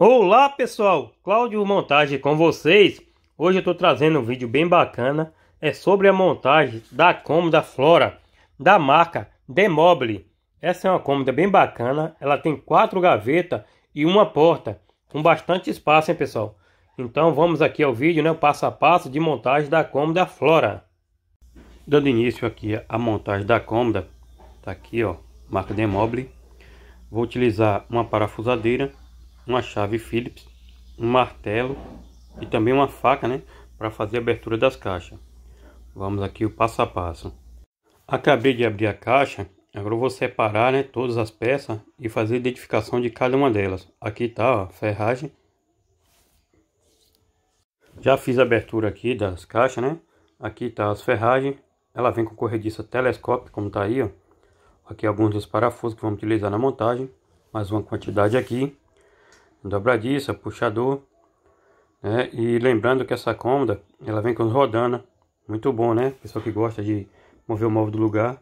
Olá pessoal, Cláudio Montagem com vocês. Hoje eu estou trazendo um vídeo bem bacana. É sobre a montagem da cômoda Flora da marca Demobile. Essa é uma cômoda bem bacana. Ela tem quatro gavetas e uma porta, com bastante espaço, hein pessoal. Então vamos aqui ao vídeo, né? O passo a passo de montagem da cômoda Flora. Dando início aqui a montagem da cômoda, tá aqui ó, marca Demobile. Vou utilizar uma parafusadeira uma chave Phillips, um martelo e também uma faca, né, para fazer a abertura das caixas. Vamos aqui o passo a passo. Acabei de abrir a caixa, agora eu vou separar, né, todas as peças e fazer a identificação de cada uma delas. Aqui está a ferragem. Já fiz a abertura aqui das caixas, né? Aqui está as ferragens. Ela vem com corrediça telescópio, como está aí, ó. Aqui alguns dos parafusos que vamos utilizar na montagem. Mais uma quantidade aqui dobradiça, puxador, né? E lembrando que essa cômoda, ela vem com os rodana, né? muito bom, né? Pessoa que gosta de mover o móvel do lugar.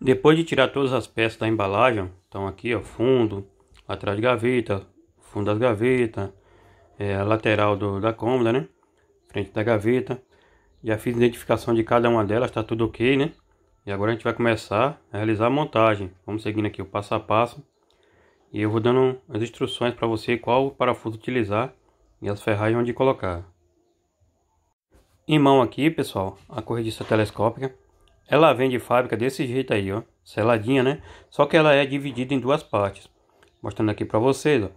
Depois de tirar todas as peças da embalagem, então aqui ó, fundo, atrás de gaveta, fundo das gavetas, é, a lateral do, da cômoda, né? Frente da gaveta. Já fiz identificação de cada uma delas, tá tudo ok, né? E agora a gente vai começar a realizar a montagem. Vamos seguindo aqui o passo a passo e eu vou dando as instruções para você qual parafuso utilizar e as ferragens onde colocar. Em mão aqui, pessoal, a corrediça telescópica, ela vem de fábrica desse jeito aí, ó, seladinha, né? Só que ela é dividida em duas partes. Mostrando aqui para vocês, ó.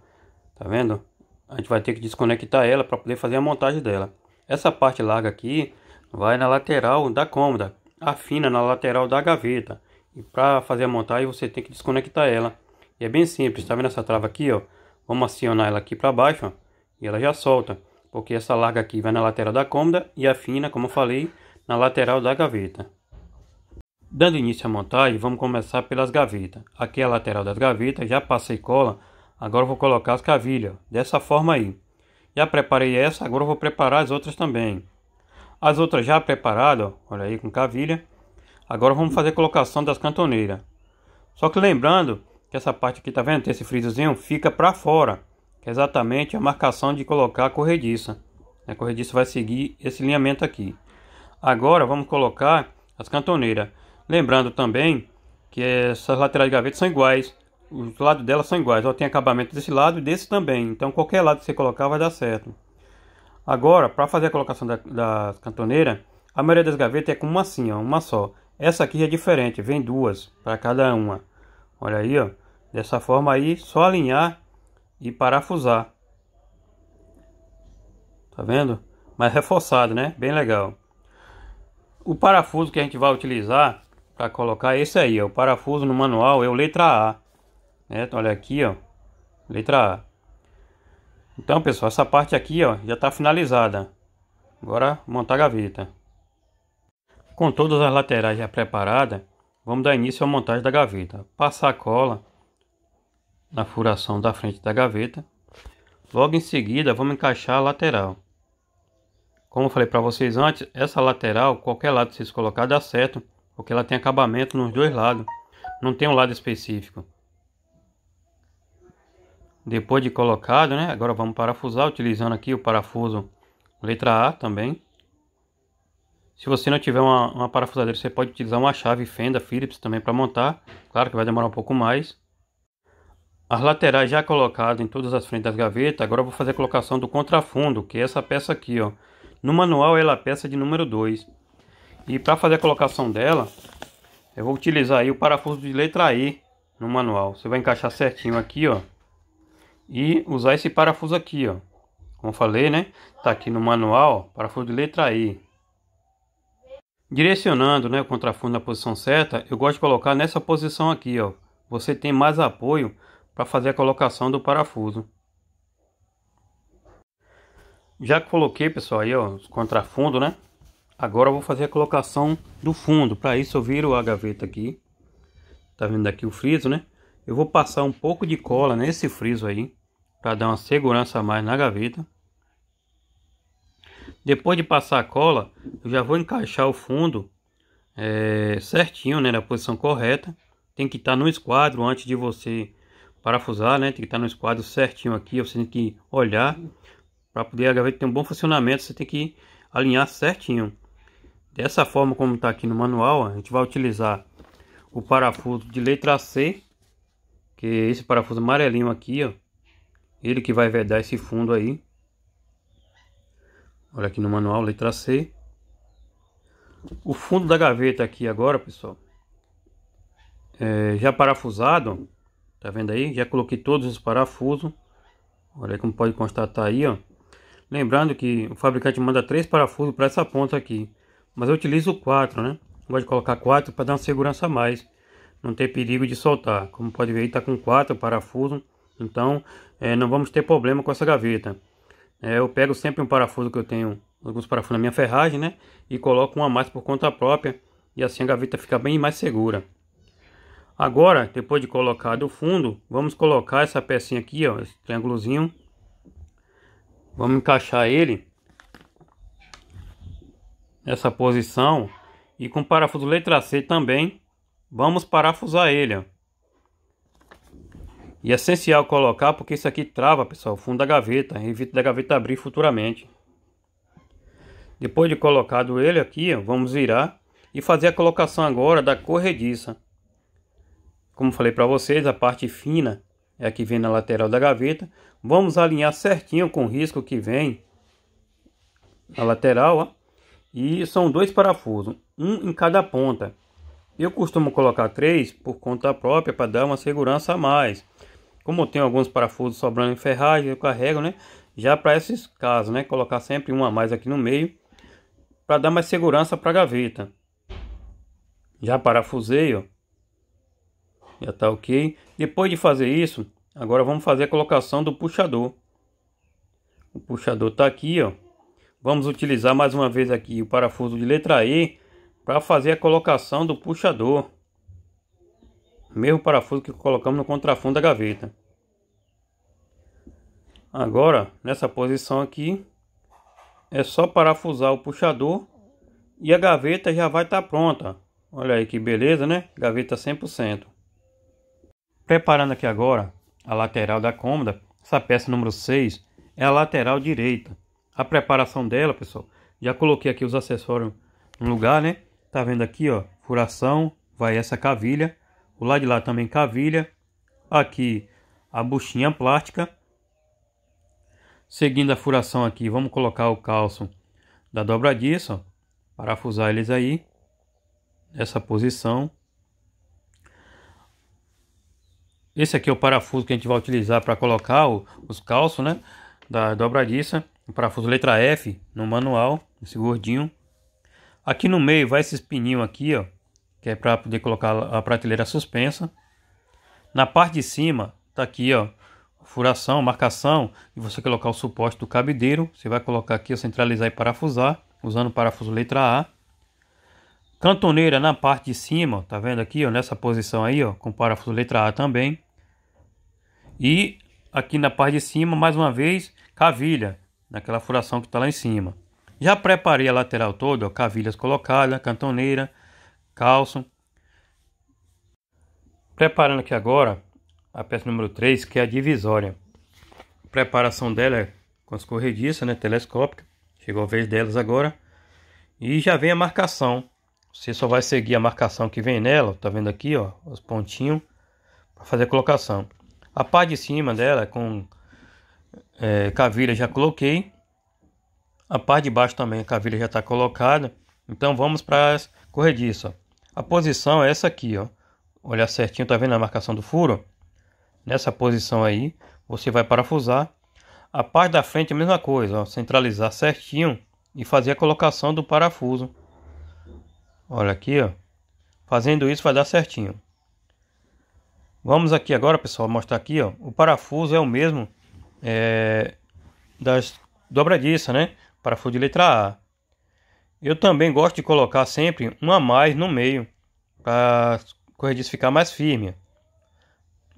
Tá vendo? A gente vai ter que desconectar ela para poder fazer a montagem dela. Essa parte larga aqui vai na lateral da cômoda, afina na lateral da gaveta. E para fazer a montagem você tem que desconectar ela e é bem simples, tá vendo essa trava aqui, ó? Vamos acionar ela aqui para baixo, ó, e ela já solta. Porque essa larga aqui vai na lateral da cômoda e a fina, como eu falei, na lateral da gaveta. Dando início à montagem, vamos começar pelas gavetas. Aqui é a lateral das gavetas, já passei cola, agora vou colocar as cavilhas, dessa forma aí. Já preparei essa, agora vou preparar as outras também. As outras já preparadas, ó, olha aí com cavilha. Agora vamos fazer a colocação das cantoneiras. Só que lembrando que essa parte aqui, tá vendo? Tem esse frisozinho, fica para fora, que é exatamente a marcação de colocar a corrediça. A corrediça vai seguir esse alinhamento aqui. Agora vamos colocar as cantoneiras. Lembrando também que essas laterais de gaveta são iguais. Os lados delas são iguais. Ó, tem acabamento desse lado e desse também. Então qualquer lado que você colocar vai dar certo. Agora, para fazer a colocação da, das cantoneiras, a maioria das gavetas é com uma assim, ó, uma só. Essa aqui é diferente, vem duas para cada uma. Olha aí, ó. Dessa forma aí, só alinhar e parafusar. Tá vendo? Mas reforçado, né? Bem legal. O parafuso que a gente vai utilizar para colocar é esse aí, ó. O parafuso no manual é o letra A. Né? Então, olha aqui, ó. Letra A. Então, pessoal, essa parte aqui, ó, já está finalizada. Agora, montar a gaveta. Com todas as laterais já preparadas, vamos dar início à montagem da gaveta. Passar a cola na furação da frente da gaveta. Logo em seguida, vamos encaixar a lateral. Como eu falei para vocês antes, essa lateral, qualquer lado que vocês colocar dá certo, porque ela tem acabamento nos dois lados, não tem um lado específico. Depois de colocado, né, agora vamos parafusar, utilizando aqui o parafuso letra A também. Se você não tiver uma, uma parafusadeira, você pode utilizar uma chave fenda Phillips também para montar. Claro que vai demorar um pouco mais. As laterais já colocadas em todas as frentes das gavetas, agora vou fazer a colocação do contrafundo, que é essa peça aqui, ó. No manual ela é a peça de número 2. E para fazer a colocação dela, eu vou utilizar aí o parafuso de letra E no manual. Você vai encaixar certinho aqui, ó. E usar esse parafuso aqui, ó. Como falei, né? Tá aqui no manual, ó, parafuso de letra E. Direcionando né, o contrafundo na posição certa, eu gosto de colocar nessa posição aqui, ó. Você tem mais apoio para fazer a colocação do parafuso. Já coloquei, pessoal, aí ó, os contrafundos, né? Agora eu vou fazer a colocação do fundo. Para isso eu viro a gaveta aqui. Tá vendo aqui o friso, né? Eu vou passar um pouco de cola nesse friso aí, para dar uma segurança a mais na gaveta. Depois de passar a cola, eu já vou encaixar o fundo é, certinho, né, na posição correta. Tem que estar tá no esquadro antes de você parafusar, né? Tem que estar no esquadro certinho aqui, você tem que olhar. Para poder a gaveta ter um bom funcionamento, você tem que alinhar certinho. Dessa forma como está aqui no manual, a gente vai utilizar o parafuso de letra C, que é esse parafuso amarelinho aqui, ó. Ele que vai vedar esse fundo aí. Olha aqui no manual, letra C. O fundo da gaveta aqui agora, pessoal, é já parafusado, Tá vendo aí? Já coloquei todos os parafusos. Olha como pode constatar aí, ó. Lembrando que o fabricante manda três parafusos para essa ponta aqui. Mas eu utilizo quatro, né? Gosto de colocar quatro para dar uma segurança a mais. Não ter perigo de soltar. Como pode ver aí, tá com quatro parafusos. Então, é, não vamos ter problema com essa gaveta. É, eu pego sempre um parafuso que eu tenho, alguns parafusos na minha ferragem, né? E coloco um a mais por conta própria. E assim a gaveta fica bem mais segura. Agora, depois de colocado o fundo, vamos colocar essa pecinha aqui, ó, esse triângulozinho. Vamos encaixar ele nessa posição e com o parafuso letra C também vamos parafusar ele, ó. E é essencial colocar porque isso aqui trava, pessoal, o fundo da gaveta, evita da gaveta abrir futuramente. Depois de colocado ele aqui, ó, vamos virar e fazer a colocação agora da corrediça. Como falei para vocês, a parte fina é a que vem na lateral da gaveta. Vamos alinhar certinho com o risco que vem na lateral, ó. E são dois parafusos, um em cada ponta. Eu costumo colocar três por conta própria para dar uma segurança a mais. Como eu tenho alguns parafusos sobrando em ferragem, eu carrego, né? Já para esses casos, né? Colocar sempre um a mais aqui no meio para dar mais segurança para a gaveta. Já parafusei, ó, já está ok. Depois de fazer isso, agora vamos fazer a colocação do puxador. O puxador está aqui, ó. Vamos utilizar mais uma vez aqui o parafuso de letra E para fazer a colocação do puxador. Mesmo parafuso que colocamos no contrafundo da gaveta. Agora, nessa posição aqui, é só parafusar o puxador e a gaveta já vai estar tá pronta. Olha aí que beleza, né? Gaveta 100%. Preparando aqui agora a lateral da cômoda, essa peça número 6 é a lateral direita. A preparação dela, pessoal, já coloquei aqui os acessórios no lugar, né? Tá vendo aqui, ó, furação, vai essa cavilha, o lado de lá também cavilha, aqui a buchinha plástica. Seguindo a furação aqui, vamos colocar o calço da dobradiça, ó, parafusar eles aí, nessa posição. Esse aqui é o parafuso que a gente vai utilizar para colocar o, os calços, né? Da dobradiça. O parafuso letra F no manual, esse gordinho. Aqui no meio vai esse espininho aqui, ó. Que é para poder colocar a prateleira suspensa. Na parte de cima, tá aqui, ó. Furação, marcação. E você colocar o suporte do cabideiro. Você vai colocar aqui, centralizar e parafusar. Usando o parafuso letra A. Cantoneira na parte de cima, tá vendo aqui, ó, nessa posição aí, ó, com parafuso letra A também. E aqui na parte de cima, mais uma vez, cavilha, naquela furação que está lá em cima. Já preparei a lateral toda, ó, cavilhas colocadas, cantoneira, calço. Preparando aqui agora a peça número 3, que é a divisória. A preparação dela é com as corrediças, né, telescópica. Chegou a vez delas agora. E já vem a marcação. Você só vai seguir a marcação que vem nela, tá vendo aqui, ó, os pontinhos para fazer a colocação. A parte de cima dela com é, cavilha já coloquei. A parte de baixo também a cavilha já está colocada. Então vamos para as corrediças. A posição é essa aqui, ó. Olha certinho, tá vendo a marcação do furo? Nessa posição aí, você vai parafusar. A parte da frente a mesma coisa, ó. Centralizar certinho e fazer a colocação do parafuso. Olha aqui, ó. Fazendo isso vai dar certinho. Vamos aqui agora, pessoal, mostrar aqui, ó. O parafuso é o mesmo é, das dobradiças, né? Parafuso de letra A. Eu também gosto de colocar sempre um a mais no meio para a corrediça ficar mais firme.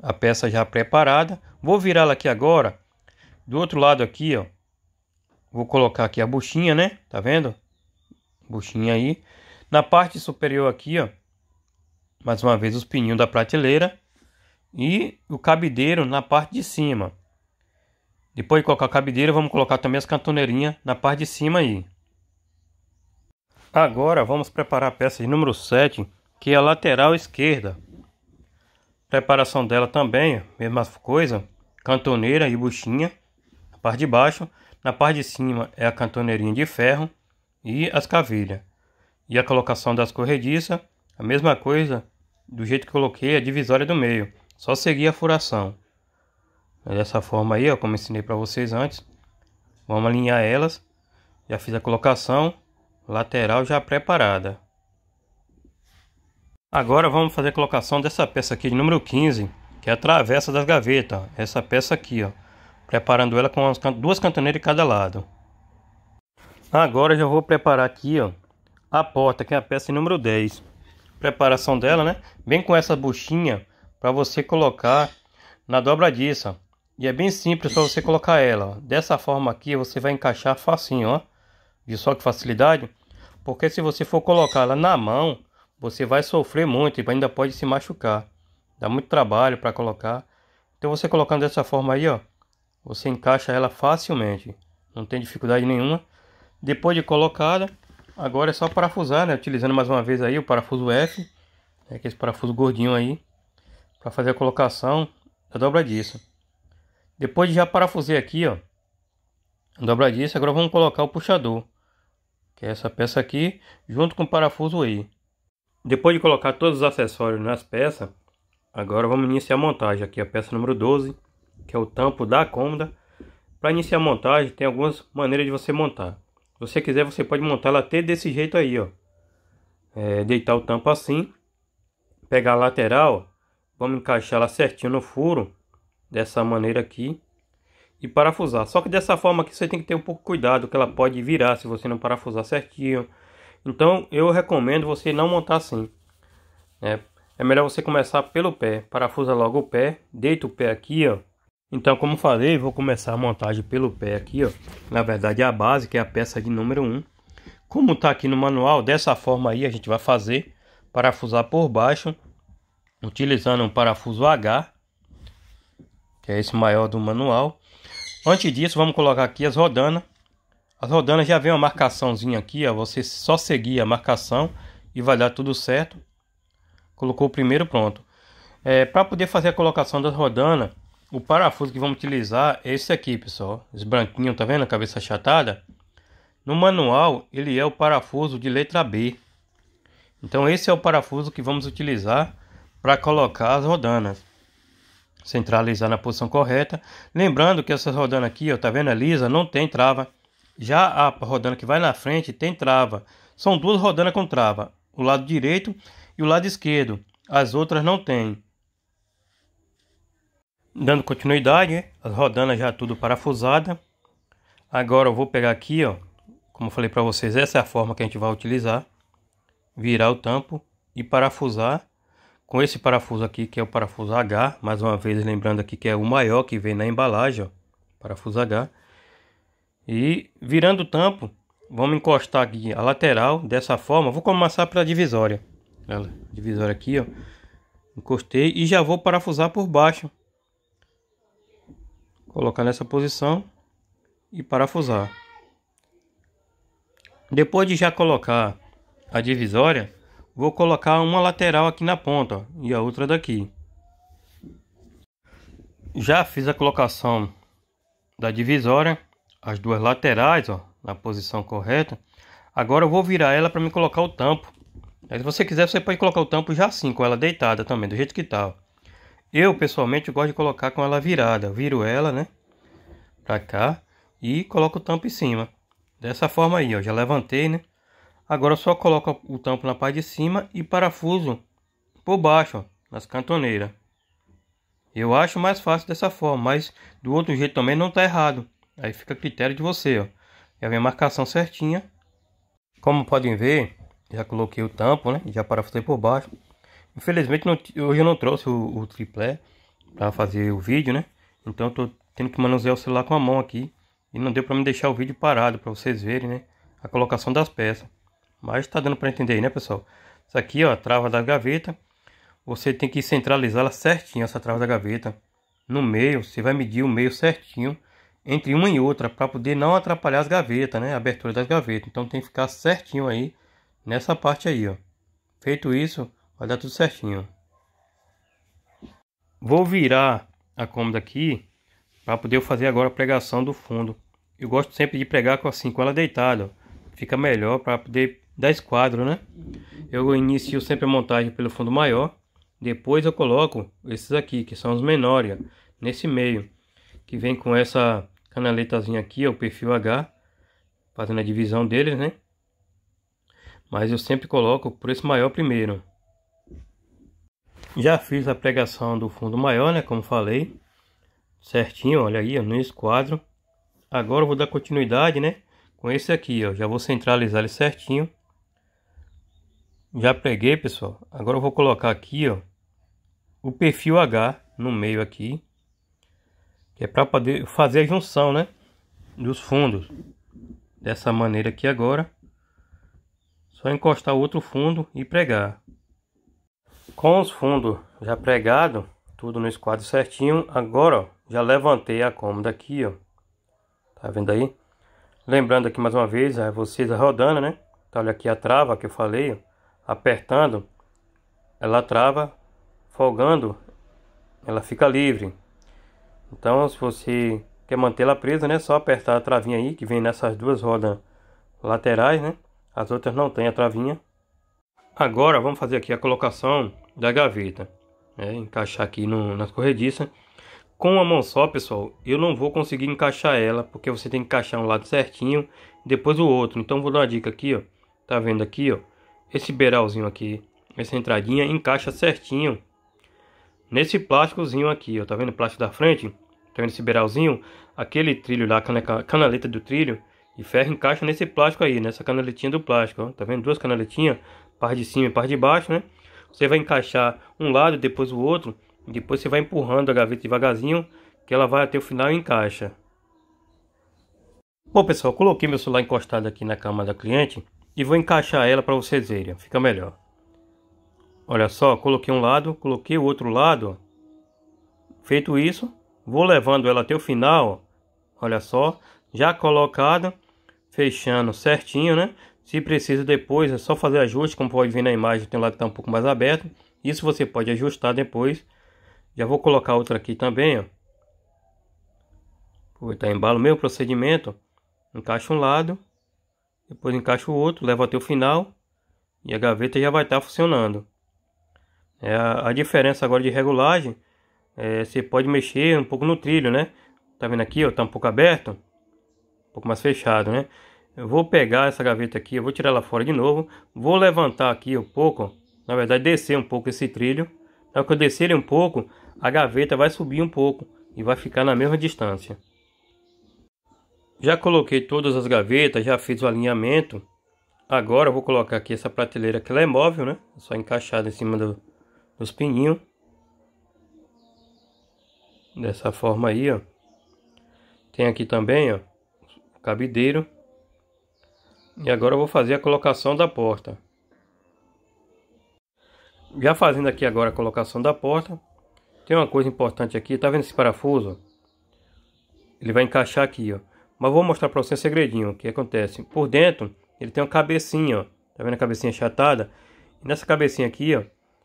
A peça já preparada. Vou virá-la aqui agora. Do outro lado aqui, ó. Vou colocar aqui a buchinha, né? Tá vendo? Buchinha aí. Na parte superior aqui, ó. Mais uma vez os pininhos da prateleira e o cabideiro na parte de cima. Depois de colocar o cabideiro, vamos colocar também as cantoneirinhas na parte de cima aí. Agora vamos preparar a peça de número 7, que é a lateral esquerda. Preparação dela também, mesma coisa, cantoneira e buchinha na parte de baixo. Na parte de cima é a cantoneirinha de ferro e as cavilhas. E a colocação das corrediças, a mesma coisa do jeito que coloquei a divisória do meio. Só seguir a furação. Dessa forma aí, ó, como ensinei para vocês antes. Vamos alinhar elas. Já fiz a colocação lateral já preparada. Agora vamos fazer a colocação dessa peça aqui de número 15, que é a travessa das gavetas. Essa peça aqui, ó. Preparando ela com duas cantoneiras de cada lado. Agora já vou preparar aqui, ó, a porta, que é a peça número 10. Preparação dela, né? Bem com essa buchinha para você colocar na dobradiça. E é bem simples para você colocar ela. Dessa forma aqui você vai encaixar facinho, ó. só que facilidade? Porque se você for colocar ela na mão, você vai sofrer muito e ainda pode se machucar. Dá muito trabalho para colocar. Então você colocando dessa forma aí, ó, você encaixa ela facilmente. Não tem dificuldade nenhuma. Depois de colocada, agora é só parafusar, né? Utilizando mais uma vez aí o parafuso F, né? que é esse parafuso gordinho aí para fazer a colocação da é dobradiça. Depois de já parafusar aqui, ó, a dobradiça, agora vamos colocar o puxador, que é essa peça aqui, junto com o parafuso aí. Depois de colocar todos os acessórios nas peças, agora vamos iniciar a montagem. Aqui a peça número 12, que é o tampo da cômoda. Para iniciar a montagem, tem algumas maneiras de você montar. Se você quiser, você pode montar ela até desse jeito aí, ó. É, deitar o tampo assim, pegar a lateral Vamos encaixar ela certinho no furo. Dessa maneira aqui. E parafusar. Só que dessa forma aqui você tem que ter um pouco de cuidado. Que ela pode virar se você não parafusar certinho. Então eu recomendo você não montar assim. É, é melhor você começar pelo pé. Parafusa logo o pé. Deita o pé aqui, ó. Então, como falei, vou começar a montagem pelo pé aqui, ó. Na verdade, é a base, que é a peça de número 1. Como tá aqui no manual, dessa forma aí a gente vai fazer. Parafusar por baixo utilizando um parafuso H, que é esse maior do manual. Antes disso, vamos colocar aqui as rodanas. As rodanas já vem uma marcaçãozinha aqui, ó, você só seguir a marcação e vai dar tudo certo. Colocou o primeiro, pronto. É, Para poder fazer a colocação das rodanas, o parafuso que vamos utilizar é esse aqui, pessoal. Esse branquinho, tá vendo? A cabeça achatada. No manual, ele é o parafuso de letra B. Então esse é o parafuso que vamos utilizar para colocar as rodanas. Centralizar na posição correta. Lembrando que essa rodana aqui, ó, tá vendo? É lisa, não tem trava. Já a rodana que vai na frente tem trava. São duas rodanas com trava. O lado direito e o lado esquerdo. As outras não tem. Dando continuidade, as rodanas já tudo parafusada. Agora eu vou pegar aqui, ó. Como eu falei para vocês, essa é a forma que a gente vai utilizar. Virar o tampo e parafusar com esse parafuso aqui, que é o parafuso H, mais uma vez lembrando aqui que é o maior que vem na embalagem, ó, parafuso H. E virando o tampo, vamos encostar aqui a lateral dessa forma. Vou começar pela divisória. Ela, divisória aqui, ó. Encostei e já vou parafusar por baixo. Colocar nessa posição e parafusar. Depois de já colocar a divisória, vou colocar uma lateral aqui na ponta e a outra daqui. Já fiz a colocação da divisória, as duas laterais, ó, na posição correta. Agora eu vou virar ela para me colocar o tampo. Aí, se você quiser, você pode colocar o tampo já assim, com ela deitada também, do jeito que tá. Ó. Eu, pessoalmente, gosto de colocar com ela virada. Eu viro ela, né, para cá e coloco o tampo em cima. Dessa forma aí, ó, já levantei, né. Agora só coloca o tampo na parte de cima e parafuso por baixo, nas cantoneiras. Eu acho mais fácil dessa forma, mas do outro jeito também não está errado. Aí fica a critério de você, ó. Já vem a marcação certinha. Como podem ver, já coloquei o tampo, né? Já parafusei por baixo. Infelizmente, não, hoje eu não trouxe o, o triplé para fazer o vídeo, né? Então eu tô tendo que manusear o celular com a mão aqui. E não deu para me deixar o vídeo parado para vocês verem, né? A colocação das peças. Mas tá dando para entender aí, né, pessoal? Isso aqui, ó, a trava da gaveta. Você tem que centralizá-la certinho, essa trava da gaveta. No meio, você vai medir o meio certinho entre uma e outra para poder não atrapalhar as gavetas, né? A abertura das gavetas. Então tem que ficar certinho aí nessa parte aí, ó. Feito isso, vai dar tudo certinho. Vou virar a cômoda aqui para poder fazer agora a pregação do fundo. Eu gosto sempre de pregar com assim, com ela deitada. Ó. Fica melhor para poder 10 quadros, né? Eu inicio sempre a montagem pelo fundo maior. Depois eu coloco esses aqui, que são os menores, nesse meio. Que vem com essa canaletazinha aqui, ó, o perfil H. Fazendo a divisão deles, né? Mas eu sempre coloco por esse maior primeiro. Já fiz a pregação do fundo maior, né? Como falei. Certinho, olha aí, ó, no esquadro. Agora eu vou dar continuidade, né? Com esse aqui, ó. Já vou centralizar ele certinho. Já preguei, pessoal. Agora eu vou colocar aqui, ó, o perfil H no meio aqui, que é para poder fazer a junção, né, dos fundos. Dessa maneira aqui agora. Só encostar outro fundo e pregar. Com os fundos já pregado, tudo no esquadro certinho, agora, ó, já levantei a cômoda aqui, ó. Tá vendo aí? Lembrando aqui mais uma vez, aí é, vocês rodando, né? tá olha aqui a trava que eu falei, ó apertando, ela trava, folgando, ela fica livre. Então, se você quer mantê-la presa, né, só apertar a travinha aí que vem nessas duas rodas laterais, né? As outras não tem a travinha. Agora vamos fazer aqui a colocação da gaveta, né? encaixar aqui no, nas corrediças. Com a mão só, pessoal, eu não vou conseguir encaixar ela, porque você tem que encaixar um lado certinho, depois o outro. Então vou dar uma dica aqui, ó. Tá vendo aqui, ó? esse beiralzinho aqui, essa entradinha encaixa certinho nesse plásticozinho aqui, ó, tá vendo o plástico da frente? Tá vendo esse beiralzinho? Aquele trilho lá, canaleta do trilho e ferro encaixa nesse plástico aí, nessa canaletinha do plástico, ó, tá vendo? Duas canaletinhas, parte de cima e parte de baixo, né? Você vai encaixar um lado, depois o outro, depois você vai empurrando a gaveta devagarzinho, que ela vai até o final e encaixa. Bom pessoal, coloquei meu celular encostado aqui na cama da cliente e vou encaixar ela para vocês verem, fica melhor. Olha só, coloquei um lado, coloquei o outro lado. Feito isso, vou levando ela até o final, olha só, já colocada, fechando certinho, né? Se precisa depois, é só fazer ajuste, como pode ver na imagem, tem um lado que está um pouco mais aberto. Isso você pode ajustar depois. Já vou colocar outra aqui também, ó. botar embalo mesmo procedimento. Encaixa um lado, depois encaixa o outro, leva até o final e a gaveta já vai estar tá funcionando. É, a, diferença agora de regulagem, é, você pode mexer um pouco no trilho, né? Tá vendo aqui, ó, tá um pouco aberto, um pouco mais fechado, né? Eu vou pegar essa gaveta aqui, eu vou tirar ela fora de novo, vou levantar aqui um pouco, na verdade descer um pouco esse trilho. Na hora que eu descer ele um pouco, a gaveta vai subir um pouco e vai ficar na mesma distância. Já coloquei todas as gavetas, já fiz o alinhamento. Agora eu vou colocar aqui essa prateleira que ela é móvel, né? É só encaixada em cima do, dos pininhos. Dessa forma aí, ó. Tem aqui também, ó, o cabideiro. E agora eu vou fazer a colocação da porta. Já fazendo aqui agora a colocação da porta, tem uma coisa importante aqui, tá vendo esse parafuso? Ele vai encaixar aqui, ó. Mas vou mostrar para você um segredinho, o que acontece. Por dentro, ele tem uma cabecinha, ó. Tá vendo a cabecinha chatada? E nessa cabecinha aqui, ó,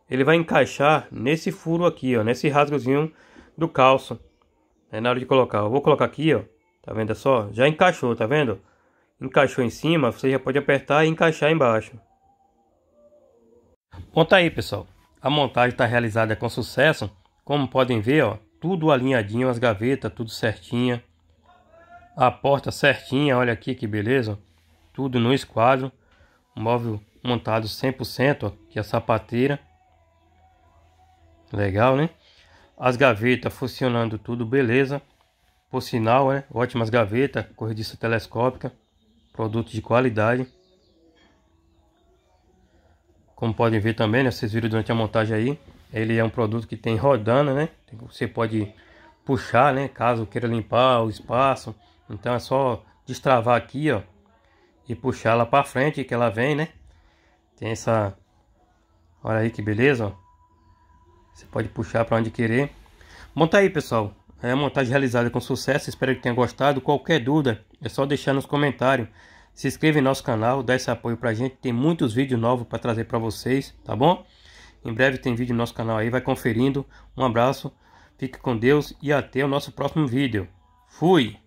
ele vai encaixar nesse furo aqui, ó, nesse rasgozinho do calço. Né, na hora de colocar. Eu vou colocar aqui, ó. Tá vendo é só? Já encaixou, tá vendo? Encaixou em cima, você já pode apertar e encaixar embaixo. Bom, tá aí, pessoal. A montagem está realizada com sucesso. Como podem ver, ó, tudo alinhadinho, as gavetas, tudo certinha a porta certinha, olha aqui que beleza, tudo no esquadro, móvel montado 100%, ó, que é a sapateira, legal né, as gavetas funcionando tudo beleza, por sinal né, ótimas gavetas, corrediça telescópica, produto de qualidade, como podem ver também, né, vocês viram durante a montagem aí, ele é um produto que tem rodana, né, você pode puxar, né? Caso queira limpar o espaço, então é só destravar aqui, ó, e puxar ela para frente que ela vem, né? Tem essa Olha aí que beleza, ó. Você pode puxar para onde querer. Montar aí, pessoal. É montagem realizada com sucesso, espero que tenha gostado. Qualquer dúvida, é só deixar nos comentários. Se inscreva em nosso canal, dá esse apoio pra gente. Tem muitos vídeos novos para trazer para vocês, tá bom? Em breve tem vídeo no nosso canal aí, vai conferindo. Um abraço, fique com Deus e até o nosso próximo vídeo. Fui!